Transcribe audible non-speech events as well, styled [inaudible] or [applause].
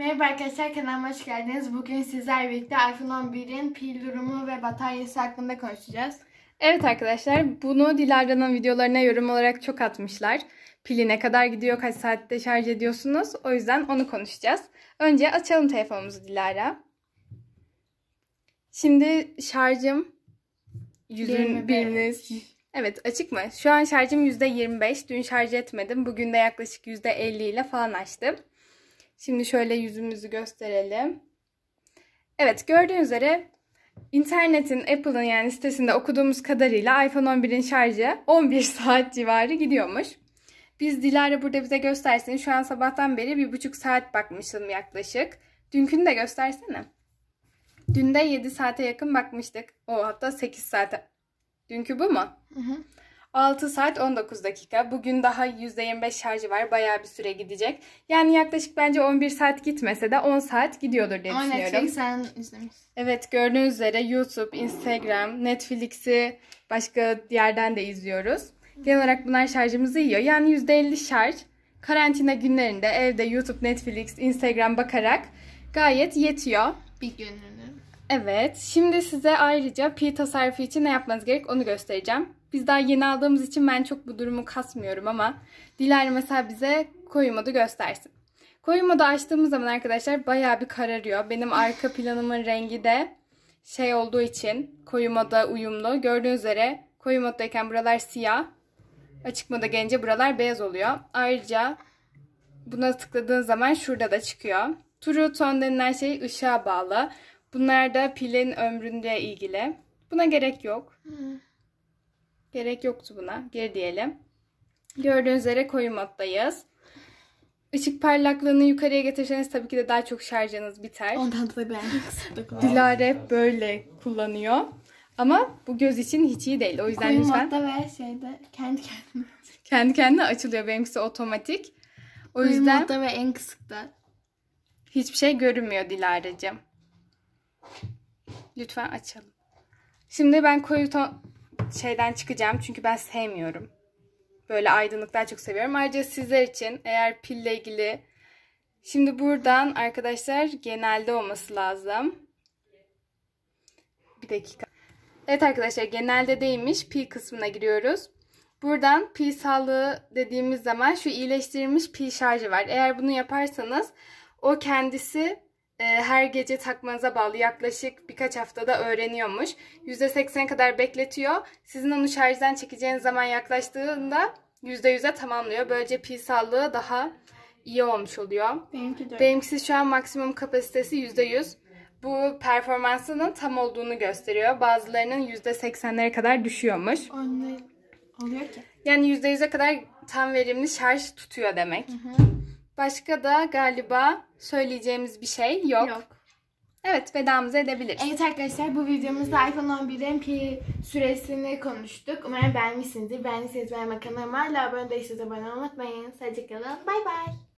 Merhaba arkadaşlar kanalıma hoş geldiniz. Bugün sizlerle birlikte iPhone 11'in pil durumu ve bataryası hakkında konuşacağız. Evet arkadaşlar bunu Dilara'nın videolarına yorum olarak çok atmışlar. Pili ne kadar gidiyor, kaç saatte şarj ediyorsunuz. O yüzden onu konuşacağız. Önce açalım telefonumuzu Dilara. Şimdi şarjım yüzün biriniz. Evet açık mı? Şu an şarjım %25. Dün şarj etmedim. Bugün de yaklaşık %50 ile falan açtım. Şimdi şöyle yüzümüzü gösterelim. Evet gördüğünüz üzere internetin Apple'ın yani sitesinde okuduğumuz kadarıyla iPhone 11'in şarjı 11 [laughs] saat civarı gidiyormuş. Biz Dilara burada bize göstersin. Şu an sabahtan beri bir buçuk saat bakmışım yaklaşık. Dünkünü de göstersene. Dün de 7 saate yakın bakmıştık. O hatta 8 saate. Dünkü bu mu? Hı hı. 6 saat 19 dakika. Bugün daha %25 şarjı var. Bayağı bir süre gidecek. Yani yaklaşık bence 11 saat gitmese de 10 saat gidiyordur diye Ama düşünüyorum. Netflix şey sen izlemiş. Evet gördüğünüz üzere YouTube, Instagram, Netflix'i başka yerden de izliyoruz. Genel olarak bunlar şarjımızı yiyor. Yani %50 şarj karantina günlerinde evde YouTube, Netflix, Instagram bakarak gayet yetiyor. Bir gününü. Evet. Şimdi size ayrıca pi e tasarrufu için ne yapmanız gerek onu göstereceğim. Biz daha yeni aldığımız için ben çok bu durumu kasmıyorum ama Dilara mesela bize koyu modu göstersin. Koyu modu açtığımız zaman arkadaşlar baya bir kararıyor. Benim arka planımın rengi de şey olduğu için koyu moda uyumlu. Gördüğünüz üzere koyu moddayken buralar siyah. Açık moda gelince buralar beyaz oluyor. Ayrıca buna tıkladığın zaman şurada da çıkıyor. True tone denilen şey ışığa bağlı. Bunlar da pilin ömründe ilgili. Buna gerek yok. Hmm. Gerek yoktu buna. Geri diyelim. Gördüğünüz üzere koyu moddayız. Işık parlaklığını yukarıya getirirseniz tabii ki de daha çok şarjınız biter. Ondan dolayı ben Dilara böyle kullanıyor. Ama bu göz için hiç iyi değil. O yüzden Koyu lütfen... modda ve şeyde kendi kendine. Kendi kendine açılıyor. Benimkisi otomatik. O Koyu yüzden... modda ve en kısıkta. Hiçbir şey görünmüyor Dilara'cığım. Lütfen açalım. Şimdi ben koyu ton şeyden çıkacağım. Çünkü ben sevmiyorum. Böyle aydınlıklar çok seviyorum. Ayrıca sizler için eğer pille ilgili Şimdi buradan arkadaşlar genelde olması lazım. Bir dakika. Evet arkadaşlar genelde değilmiş. Pi kısmına giriyoruz. Buradan pi sağlığı dediğimiz zaman şu iyileştirilmiş pi şarjı var. Eğer bunu yaparsanız o kendisi ee, her gece takmanıza bağlı yaklaşık birkaç haftada öğreniyormuş. %80 kadar bekletiyor. Sizin onu şarjdan çekeceğiniz zaman yaklaştığında %100'e tamamlıyor. Böylece pil sağlığı daha iyi olmuş oluyor. Benimki de. Benimkisi şu an maksimum kapasitesi %100. Bu performansının tam olduğunu gösteriyor. Bazılarının %80'lere kadar düşüyormuş. Anne oluyor ki. Yani %100'e kadar tam verimli şarj tutuyor demek. Hı hı. Başka da galiba söyleyeceğimiz bir şey yok. Yok. Evet vedamızı edebiliriz. Evet arkadaşlar bu videomuzda iPhone 11'in pi süresini konuştuk. Umarım beğenmişsinizdir. Beğendiyseniz beğenme kanalıma hala abone değilseniz abone olmayı unutmayın. Sadece kalın. Bay bay.